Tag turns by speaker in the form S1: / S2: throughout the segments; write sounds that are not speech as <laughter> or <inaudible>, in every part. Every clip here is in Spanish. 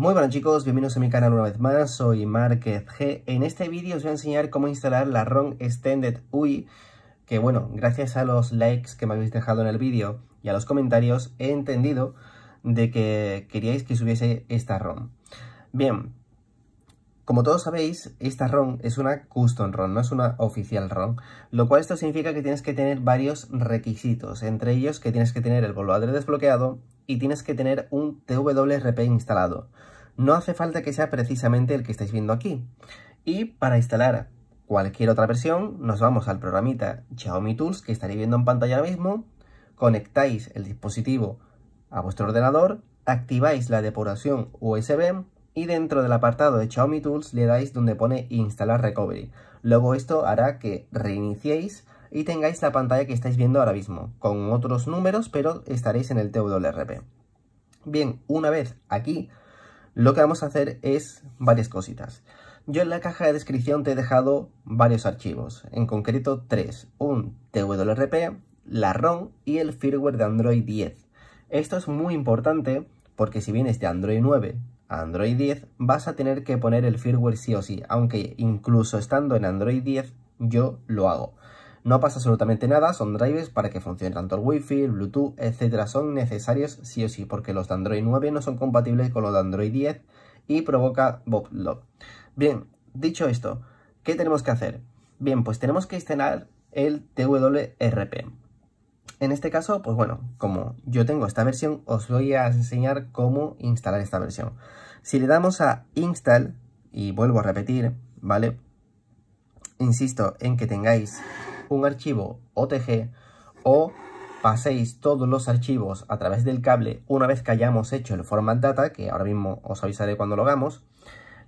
S1: Muy buenas chicos, bienvenidos a mi canal una vez más, soy Márquez G. En este vídeo os voy a enseñar cómo instalar la ROM Extended UI, que bueno, gracias a los likes que me habéis dejado en el vídeo y a los comentarios, he entendido de que queríais que subiese esta ROM. Bien, como todos sabéis, esta ROM es una custom ROM, no es una oficial ROM, lo cual esto significa que tienes que tener varios requisitos, entre ellos que tienes que tener el volador desbloqueado y tienes que tener un TWRP instalado. No hace falta que sea precisamente el que estáis viendo aquí. Y para instalar cualquier otra versión, nos vamos al programita Xiaomi Tools que estaréis viendo en pantalla ahora mismo, conectáis el dispositivo a vuestro ordenador, activáis la depuración USB y dentro del apartado de Xiaomi Tools le dais donde pone Instalar Recovery. Luego esto hará que reiniciéis y tengáis la pantalla que estáis viendo ahora mismo, con otros números, pero estaréis en el TWRP. Bien, una vez aquí lo que vamos a hacer es varias cositas. Yo en la caja de descripción te he dejado varios archivos, en concreto tres, un TWRP, la ROM y el firmware de Android 10. Esto es muy importante porque si vienes de Android 9 a Android 10 vas a tener que poner el firmware sí o sí, aunque incluso estando en Android 10 yo lo hago. No pasa absolutamente nada, son drivers para que funcione tanto el Wi-Fi, Bluetooth, etcétera. Son necesarios sí o sí, porque los de Android 9 no son compatibles con los de Android 10 y provoca botlog. Bien, dicho esto, ¿qué tenemos que hacer? Bien, pues tenemos que instalar el TWRP. En este caso, pues bueno, como yo tengo esta versión, os voy a enseñar cómo instalar esta versión. Si le damos a install, y vuelvo a repetir, ¿vale? Insisto en que tengáis un archivo OTG o paséis todos los archivos a través del cable una vez que hayamos hecho el format data, que ahora mismo os avisaré cuando lo hagamos,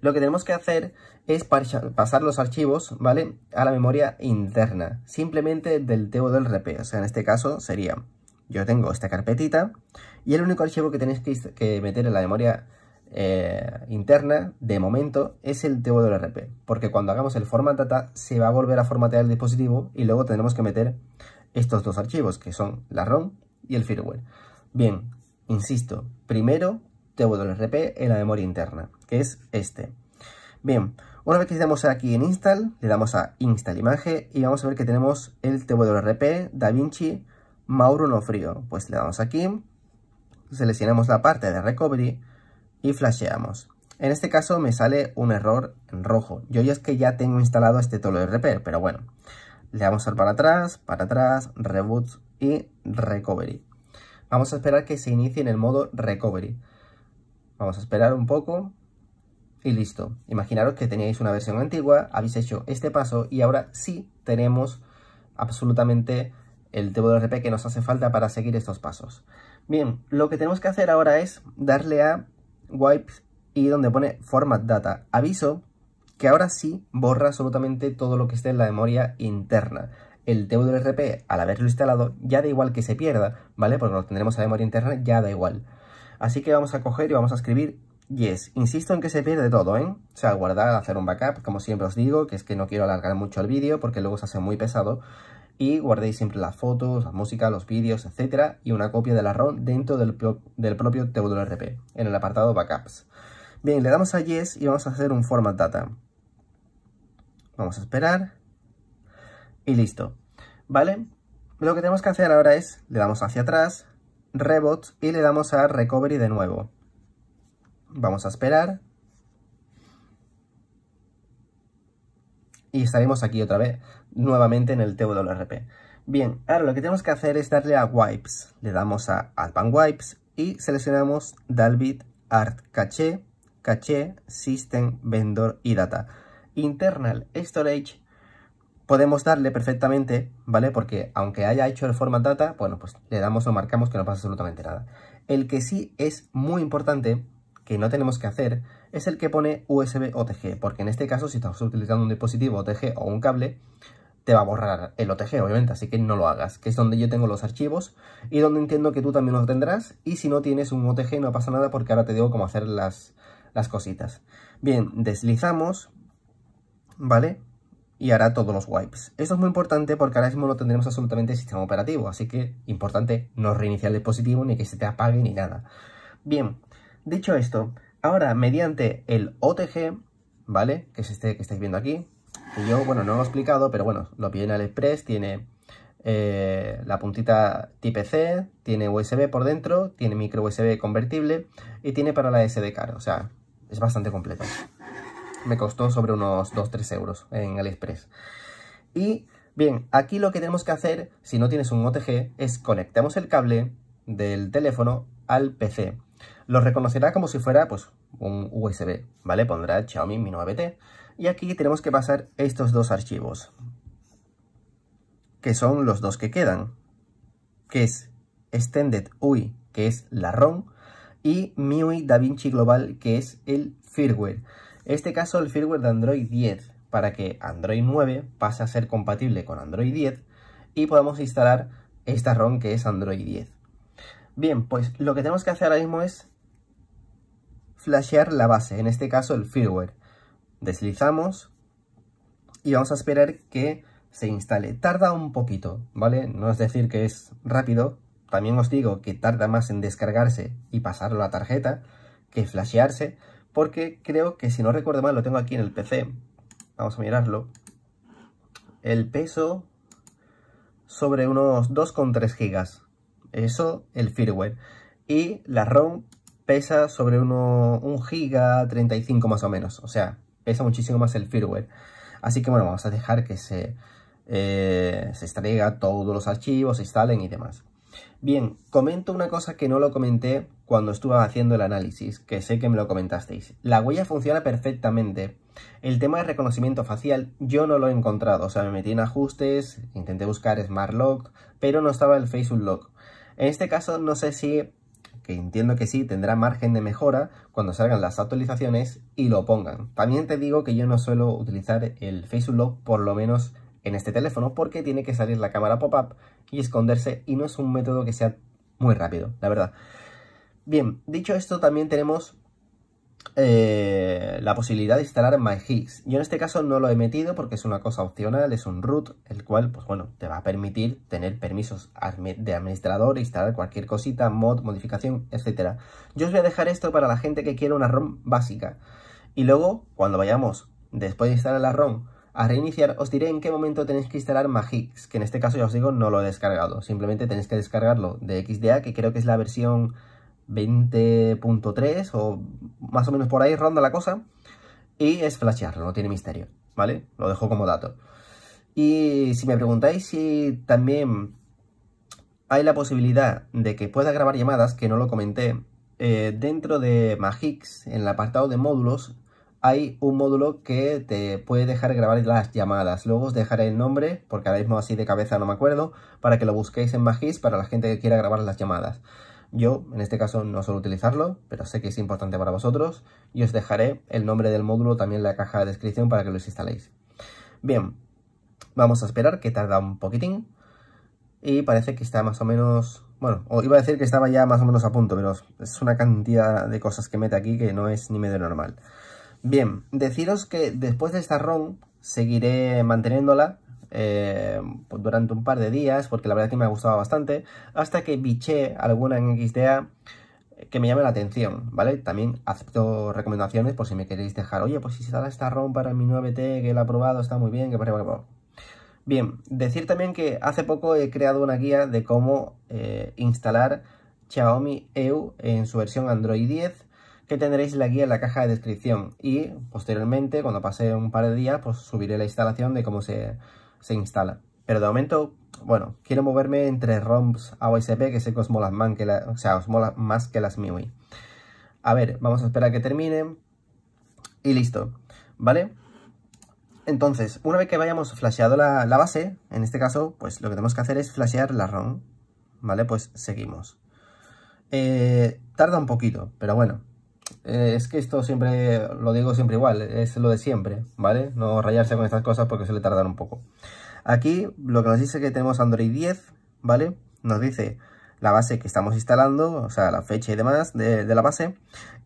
S1: lo que tenemos que hacer es pasar los archivos, ¿vale? A la memoria interna, simplemente del teo del RP, o sea, en este caso sería, yo tengo esta carpetita y el único archivo que tenéis que meter en la memoria eh, interna, de momento, es el TWRP, porque cuando hagamos el format data se va a volver a formatear el dispositivo y luego tendremos que meter estos dos archivos, que son la ROM y el firmware. Bien, insisto, primero TWRP en la memoria interna, que es este. Bien, una vez que estamos aquí en Install, le damos a Install Imagen y vamos a ver que tenemos el TWRP DaVinci Mauro No Frío. Pues le damos aquí, seleccionamos la parte de Recovery, y flasheamos. En este caso me sale un error en rojo. Yo ya es que ya tengo instalado este tolo RP, pero bueno. Le damos al para atrás, para atrás, reboot y recovery. Vamos a esperar que se inicie en el modo recovery. Vamos a esperar un poco y listo. Imaginaros que teníais una versión antigua, habéis hecho este paso y ahora sí tenemos absolutamente el de RP que nos hace falta para seguir estos pasos. Bien, lo que tenemos que hacer ahora es darle a Wipes y donde pone Format Data. Aviso que ahora sí borra absolutamente todo lo que esté en la memoria interna. El TWRP, al haberlo instalado, ya da igual que se pierda, ¿vale? Porque lo tendremos a memoria interna, ya da igual. Así que vamos a coger y vamos a escribir yes. Insisto en que se pierde todo, ¿eh? O sea, guardar, hacer un backup, como siempre os digo, que es que no quiero alargar mucho el vídeo porque luego se hace muy pesado y guardéis siempre las fotos, la música, los vídeos, etcétera, y una copia de la ROM dentro del, del propio TWRP, en el apartado Backups. Bien, le damos a Yes y vamos a hacer un Format Data. Vamos a esperar. Y listo. ¿Vale? Lo que tenemos que hacer ahora es, le damos hacia atrás, Reboot y le damos a Recovery de nuevo. Vamos a esperar. Y salimos aquí otra vez nuevamente en el TWRP. Bien, ahora lo que tenemos que hacer es darle a Wipes. Le damos a Advanced Wipes y seleccionamos Dalbit Art Cache, Cache, System, Vendor y Data. Internal Storage podemos darle perfectamente, ¿vale? Porque aunque haya hecho el format data, bueno, pues le damos o marcamos que no pasa absolutamente nada. El que sí es muy importante, que no tenemos que hacer, es el que pone USB OTG, porque en este caso si estamos utilizando un dispositivo OTG o un cable, te va a borrar el OTG, obviamente, así que no lo hagas, que es donde yo tengo los archivos y donde entiendo que tú también los tendrás y si no tienes un OTG no pasa nada porque ahora te digo cómo hacer las, las cositas. Bien, deslizamos, ¿vale? Y hará todos los wipes. Esto es muy importante porque ahora mismo no tendremos absolutamente el sistema operativo, así que importante no reiniciar el dispositivo ni que se te apague ni nada. Bien, dicho esto, ahora mediante el OTG, ¿vale? Que es este que estáis viendo aquí, yo, bueno, no lo he explicado, pero bueno, lo pillé en AliExpress, tiene eh, la puntita tipo C, tiene USB por dentro, tiene micro USB convertible y tiene para la SD card, o sea, es bastante completo. Me costó sobre unos 2-3 euros en AliExpress. Y bien, aquí lo que tenemos que hacer, si no tienes un OTG, es conectamos el cable del teléfono al PC. Lo reconocerá como si fuera pues, un USB, ¿vale? Pondrá Xiaomi Mi 9T. Y aquí tenemos que pasar estos dos archivos, que son los dos que quedan, que es Extended UI, que es la ROM, y MIUI DaVinci Global, que es el firmware. En este caso, el firmware de Android 10, para que Android 9 pase a ser compatible con Android 10 y podamos instalar esta ROM que es Android 10. Bien, pues lo que tenemos que hacer ahora mismo es flashear la base, en este caso el firmware. Deslizamos y vamos a esperar que se instale. Tarda un poquito, ¿vale? No es decir que es rápido. También os digo que tarda más en descargarse y pasarlo a la tarjeta que flashearse, porque creo que, si no recuerdo mal, lo tengo aquí en el PC. Vamos a mirarlo. El peso sobre unos 2,3 gigas. Eso, el firmware. Y la ROM pesa sobre uno, un giga 35 más o menos. O sea, pesa muchísimo más el firmware. Así que bueno, vamos a dejar que se, eh, se extraiga todos los archivos, se instalen y demás. Bien, comento una cosa que no lo comenté cuando estuve haciendo el análisis, que sé que me lo comentasteis. La huella funciona perfectamente. El tema de reconocimiento facial yo no lo he encontrado, o sea, me metí en ajustes, intenté buscar Smart Lock, pero no estaba el Face Unlock. En este caso no sé si que entiendo que sí, tendrá margen de mejora cuando salgan las actualizaciones y lo pongan. También te digo que yo no suelo utilizar el Face Unlock, por lo menos en este teléfono, porque tiene que salir la cámara pop-up y esconderse, y no es un método que sea muy rápido, la verdad. Bien, dicho esto, también tenemos eh, la posibilidad de instalar MyHiggs. Yo en este caso no lo he metido porque es una cosa opcional, es un root, el cual, pues bueno, te va a permitir tener permisos de administrador, instalar cualquier cosita, mod, modificación, etc Yo os voy a dejar esto para la gente que quiere una ROM básica. Y luego, cuando vayamos, después de instalar la ROM, a reiniciar, os diré en qué momento tenéis que instalar Magix, que en este caso ya os digo no lo he descargado, simplemente tenéis que descargarlo de XDA, que creo que es la versión 20.3 o más o menos por ahí ronda la cosa. Y es flashearlo, no tiene misterio, ¿vale? Lo dejo como dato. Y si me preguntáis si también hay la posibilidad de que pueda grabar llamadas, que no lo comenté, eh, dentro de Magix, en el apartado de módulos, hay un módulo que te puede dejar grabar las llamadas. Luego os dejaré el nombre, porque ahora mismo así de cabeza no me acuerdo, para que lo busquéis en Magix para la gente que quiera grabar las llamadas. Yo, en este caso, no suelo utilizarlo, pero sé que es importante para vosotros y os dejaré el nombre del módulo también en la caja de descripción para que lo instaléis. Bien, vamos a esperar que tarda un poquitín y parece que está más o menos... Bueno, o iba a decir que estaba ya más o menos a punto, pero es una cantidad de cosas que mete aquí que no es ni medio normal. Bien, deciros que después de esta ROM seguiré manteniéndola eh, pues, durante un par de días, porque la verdad es que me ha gustado bastante, hasta que biché alguna en XDA que me llame la atención, ¿vale? También acepto recomendaciones por si me queréis dejar, oye, pues si se da esta ROM para mi 9T, que la he probado, está muy bien, que por Bien, decir también que hace poco he creado una guía de cómo eh, instalar Xiaomi EU en su versión Android 10, que tendréis la guía en la caja de descripción y posteriormente, cuando pase un par de días, pues subiré la instalación de cómo se, se instala. Pero de momento, bueno, quiero moverme entre ROMs a que sé que os mola más que, sea, más que las MIUI. A ver, vamos a esperar a que termine. Y listo, ¿vale? Entonces, una vez que vayamos flasheado la, base, en este caso, pues lo que tenemos que hacer es flashear la ROM. ¿Vale? Pues seguimos. Eh, tarda un poquito, pero bueno, eh, es que esto siempre, lo digo siempre igual, es lo de siempre, ¿vale? No rayarse con estas cosas porque suele tardar un poco. Aquí lo que nos dice que tenemos Android 10, ¿vale? Nos dice la base que estamos instalando, o sea, la fecha y demás de, la base,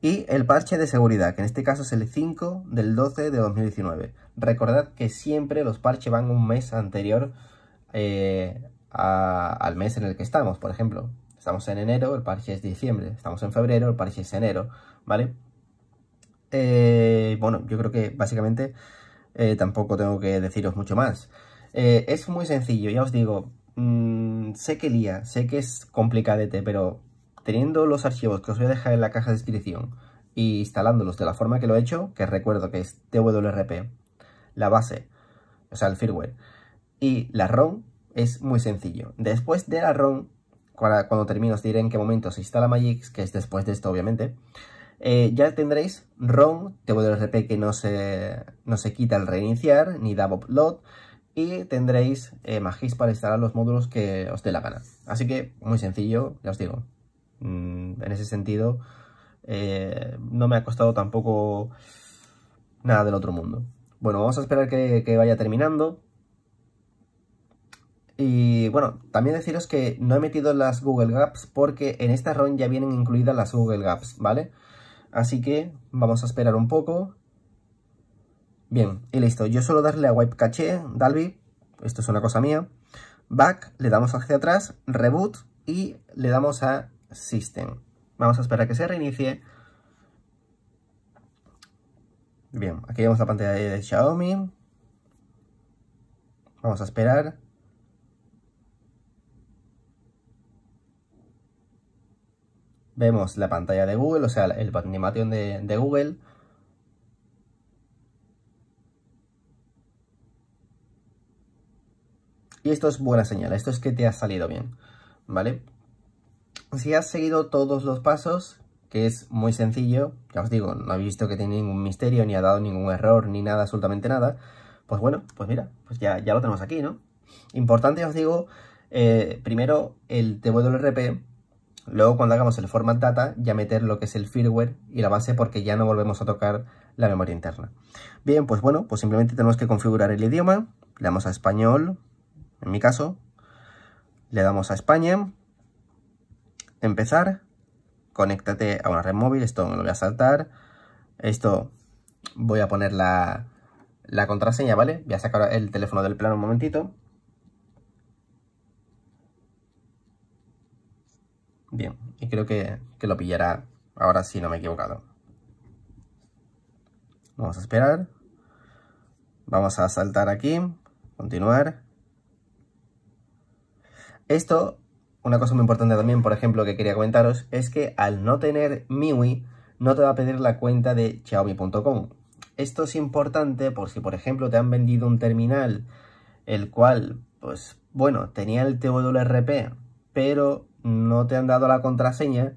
S1: y el parche de seguridad, que en este caso es el 5 del 12 de 2019. Recordad que siempre los parches van un mes anterior eh, al mes en el que estamos, por ejemplo. Estamos en enero, el parche es diciembre. Estamos en febrero, el parche es enero. ¿vale? Eh, bueno, yo creo que básicamente eh, tampoco tengo que deciros mucho más. Eh, es muy sencillo, ya os digo, mm, sé que lía, sé que es complicadete, pero teniendo los archivos que os voy a dejar en la caja de descripción y e instalándolos de la forma que lo he hecho, que recuerdo que es TWRP, la base, o sea, el firmware, y la ROM, es muy sencillo. Después de la ROM, cuando termino os diré en qué momento se instala Magix, que es después de esto obviamente, eh, ya tendréis ROM, TWRP que no se, no se quita al reiniciar, ni da upload, y tendréis eh, Magis para instalar los módulos que os dé la gana. Así que muy sencillo, ya os digo. Mm, en ese sentido, eh, no me ha costado tampoco nada del otro mundo. Bueno, vamos a esperar que, que vaya terminando. Y bueno, también deciros que no he metido las Google Gaps porque en esta ROM ya vienen incluidas las Google Gaps, ¿vale? Así que vamos a esperar un poco. Bien, y listo. Yo suelo darle a wipe caché, Dalby, esto es una cosa mía. Back, le damos hacia atrás, reboot y le damos a system. Vamos a esperar a que se reinicie. Bien, aquí vemos la pantalla de Xiaomi. Vamos a esperar. vemos la pantalla de Google, o sea, el animación de, Google. Y esto es buena señal, esto es que te ha salido bien, ¿vale? Si has seguido todos los pasos, que es muy sencillo, ya os digo, no he visto que tiene ningún misterio, ni ha dado ningún error, ni nada, absolutamente nada, pues bueno, pues mira, pues ya, ya lo tenemos aquí, ¿no? Importante, os digo, eh, primero el TWRP Luego cuando hagamos el format data ya meter lo que es el firmware y la base porque ya no volvemos a tocar la memoria interna. Bien, pues bueno, pues simplemente tenemos que configurar el idioma. Le damos a español, en mi caso. Le damos a España. Empezar. Conéctate a una red móvil. Esto me lo voy a saltar. Esto voy a poner la, la contraseña, ¿vale? Voy a sacar el teléfono del plano un momentito. Bien, y creo que, lo pillará ahora si no me he equivocado. Vamos a esperar. Vamos a saltar aquí, continuar. Esto, una cosa muy importante también, por ejemplo, que quería comentaros, es que al no tener MIUI, no te va a pedir la cuenta de xiaomi.com. Esto es importante por si, por ejemplo, te han vendido un terminal el cual, pues, bueno, tenía el TWRP, pero no te han dado la contraseña,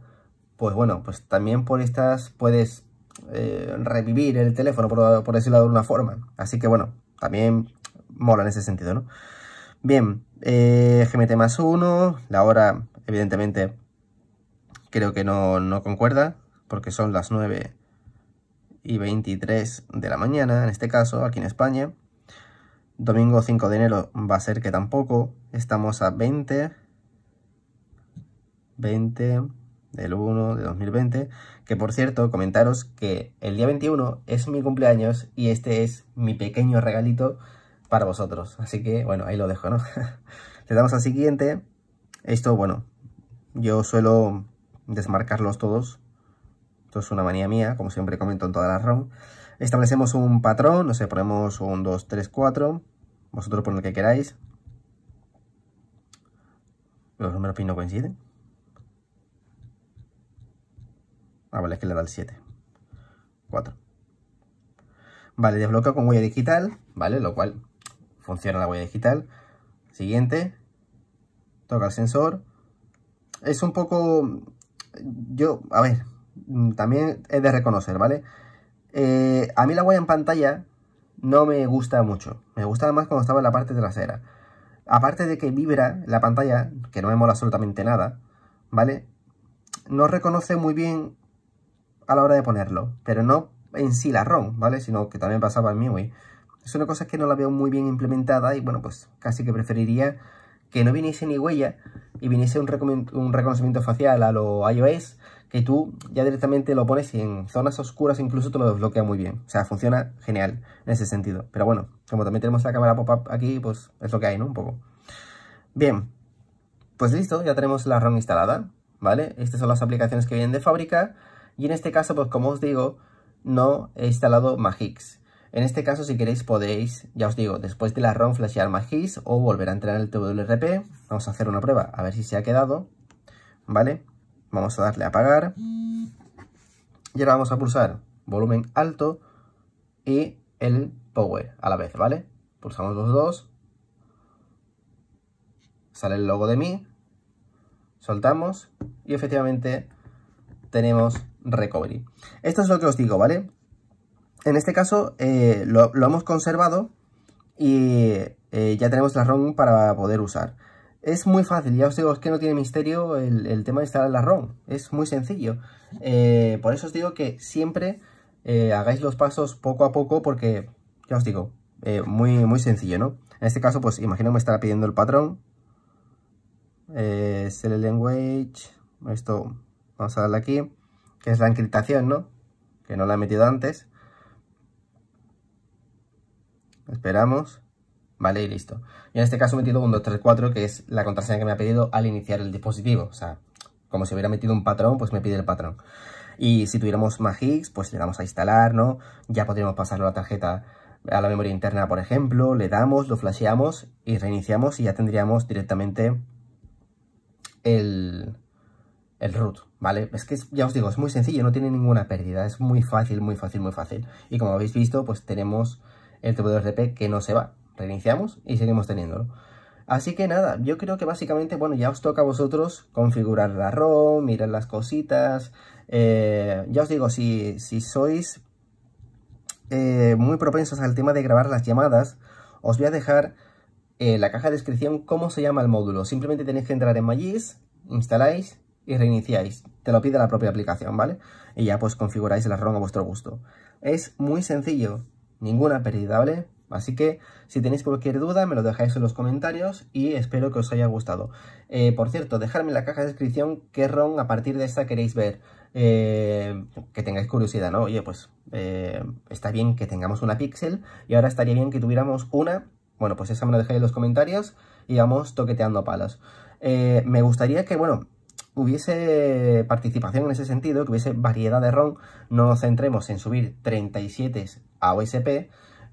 S1: pues bueno, pues también por estas puedes eh, revivir el teléfono, por, decirlo de alguna forma. Así que bueno, también mola en ese sentido, ¿no? Bien, eh, GMT más 1, la hora evidentemente creo que no, no concuerda, porque son las 9 y 23 de la mañana, en este caso, aquí en España. Domingo 5 de enero va a ser que tampoco, estamos a 20 20 del 1 de 2020. Que por cierto, comentaros que el día 21 es mi cumpleaños y este es mi pequeño regalito para vosotros. Así que, bueno, ahí lo dejo, ¿no? <laughs> Le damos al siguiente. Esto, bueno, yo suelo desmarcarlos todos. Esto es una manía mía, como siempre comento en todas las ROM. Establecemos un patrón, no sé, ponemos un 2, 3, 4. Vosotros poned el que queráis. Los números pin no coinciden. Ah, vale, es que le da el 7. 4. Vale, desbloqueo con huella digital, ¿vale? Lo cual funciona la huella digital. Siguiente. Toca el sensor. Es un poco... Yo, a ver, mm, también es de reconocer, ¿vale? Eh, a mí la huella en pantalla no me gusta mucho. Me gusta más cuando estaba en la parte trasera. Aparte de que vibra la pantalla, que no me mola absolutamente nada, ¿vale? No reconoce muy bien a la hora de ponerlo, pero no en sí la ROM, ¿vale? Sino que también pasaba en MIUI. Es una cosa que no la veo muy bien implementada y bueno, pues casi que preferiría que no viniese ni huella y viniese un, un reconocimiento facial a lo iOS, que tú ya directamente lo pones y en zonas oscuras incluso te lo desbloquea muy bien. O sea, funciona genial en ese sentido. Pero bueno, como también tenemos la cámara pop-up aquí, pues es lo que hay, ¿no? Un poco. Bien, pues listo, ya tenemos la ROM instalada, ¿vale? Estas son las aplicaciones que vienen de fábrica. Y en este caso, pues como os digo, no he instalado Magix. En este caso, si queréis, podéis, ya os digo, después de la ROM flashear Magix o volver a entrar en el TWRP. Vamos a hacer una prueba, a ver si se ha quedado. ¿Vale? Vamos a darle a apagar. Y ahora vamos a pulsar volumen alto y el power a la vez, ¿vale? Pulsamos los dos. Sale el logo de mí. Soltamos. Y efectivamente tenemos recovery. Esto es lo que os digo, ¿vale? En este caso eh, lo, hemos conservado y eh, ya tenemos la ROM para poder usar. Es muy fácil, ya os digo, es que no tiene misterio el, tema de instalar la ROM. Es muy sencillo. Eh, por eso os digo que siempre hagáis los pasos poco a poco porque, ya os digo, muy, muy sencillo, ¿no? En este caso, pues imagino que me estará pidiendo el patrón. Eh, language. Esto, vamos a darle aquí que es la encriptación, ¿no? Que no la he metido antes. Esperamos. Vale, y listo. Y en este caso he metido 2, 3, 4, que es la contraseña que me ha pedido al iniciar el dispositivo. O sea, como si hubiera metido un patrón, pues me pide el patrón. Y si tuviéramos Magix, pues le damos a instalar, ¿no? Ya podríamos pasarlo a la tarjeta a la memoria interna, por ejemplo, le damos, lo flasheamos y reiniciamos y ya tendríamos directamente el, el root, ¿vale? Es que ya os digo, es muy sencillo, no tiene ninguna pérdida, es muy fácil, muy fácil, muy fácil. Y como habéis visto, pues tenemos el w de que no se va. Reiniciamos y seguimos teniéndolo. Así que nada, yo creo que básicamente, bueno, ya os toca a vosotros configurar la ROM, mirar las cositas. Eh, ya os digo, si, sois eh, muy propensos al tema de grabar las llamadas, os voy a dejar en eh, la caja de descripción cómo se llama el módulo. Simplemente tenéis que entrar en magis, instaláis y reiniciáis. Te lo pide la propia aplicación, ¿vale? Y ya pues configuráis la ROM a vuestro gusto. Es muy sencillo, ninguna pérdida, ¿vale? Así que si tenéis cualquier duda me lo dejáis en los comentarios y espero que os haya gustado. Eh, por cierto, dejadme en la caja de descripción qué ROM a partir de esta queréis ver. Eh, que tengáis curiosidad, ¿no? Oye, pues eh, está bien que tengamos una Pixel y ahora estaría bien que tuviéramos una. Bueno, pues esa me la dejáis en los comentarios y vamos toqueteando palos. me gustaría que, bueno, hubiese participación en ese sentido, que hubiese variedad de ROM, no nos centremos en subir 37 a OSP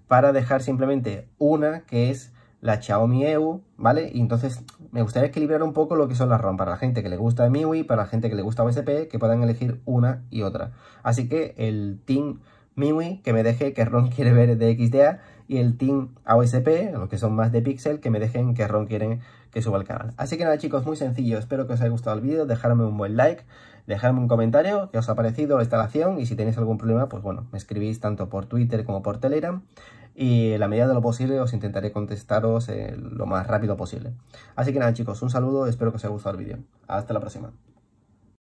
S1: para dejar simplemente una que es la Xiaomi EU, ¿vale? Y entonces me gustaría equilibrar un poco lo que son las ROM para la gente que le gusta MIUI, para la gente que le gusta OSP, que puedan elegir una y otra. Así que el Team MIUI que me deje que ROM <laughs> quiere ver de XDA y el Team AOSP, los que son más de Pixel, que me dejen que Ron quieren que suba al canal. Así que nada chicos, muy sencillo, espero que os haya gustado el vídeo, Dejadme un buen like, Dejadme un comentario que os ha parecido la instalación y si tenéis algún problema, pues bueno, me escribís tanto por Twitter como por Telegram y la medida de lo posible os intentaré contestaros eh, lo más rápido posible. Así que nada chicos, un saludo, espero que os haya gustado el vídeo. Hasta la próxima.